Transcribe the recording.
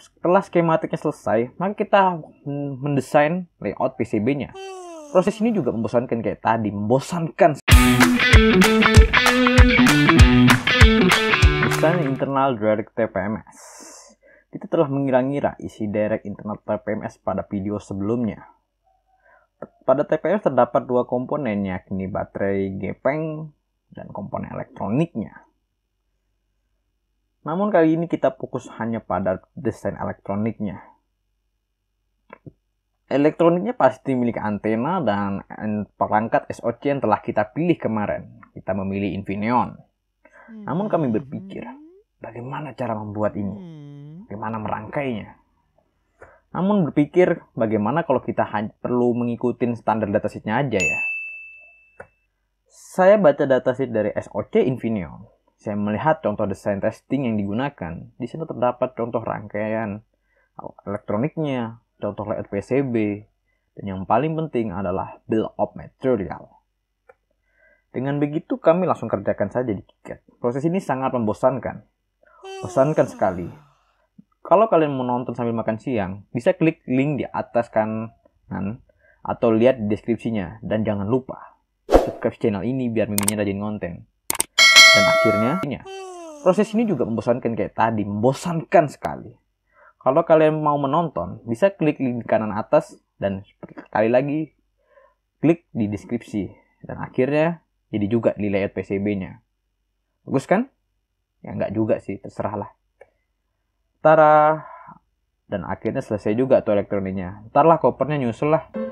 setelah skematiknya selesai, maka kita mendesain layout PCB-nya. Proses ini juga membosankan kayak tadi, membosankan. Desain internal direct TPMS. Kita telah mengira-ngira isi direct internal TPMS pada video sebelumnya. Pada TPMS terdapat dua komponen yakni baterai gepeng dan komponen elektroniknya. Namun kali ini kita fokus hanya pada desain elektroniknya. Elektroniknya pasti milik antena dan perangkat SOC yang telah kita pilih kemarin. Kita memilih Infineon. Namun kami berpikir, bagaimana cara membuat ini? Hmm. Bagaimana merangkainya? Namun berpikir, bagaimana kalau kita perlu mengikuti standar datasheet-nya aja ya? Saya baca datasheet dari SOC Infineon saya melihat contoh desain testing yang digunakan. Di sini terdapat contoh rangkaian elektroniknya, contoh layout PCB, dan yang paling penting adalah bill of material. Dengan begitu kami langsung kerjakan saja di KiCad. Proses ini sangat membosankan. Bosankan sekali. Kalau kalian mau nonton sambil makan siang, bisa klik link di atas kanan atau lihat di deskripsinya. Dan jangan lupa subscribe channel ini biar miminya rajin konten dan akhirnya proses ini juga membosankan kayak tadi membosankan sekali kalau kalian mau menonton bisa klik link di kanan atas dan sekali lagi klik di deskripsi dan akhirnya jadi juga di layout PCB-nya bagus kan ya nggak juga sih terserahlah. lah Tara dan akhirnya selesai juga tuh elektroniknya ntarlah kopernya nyusul lah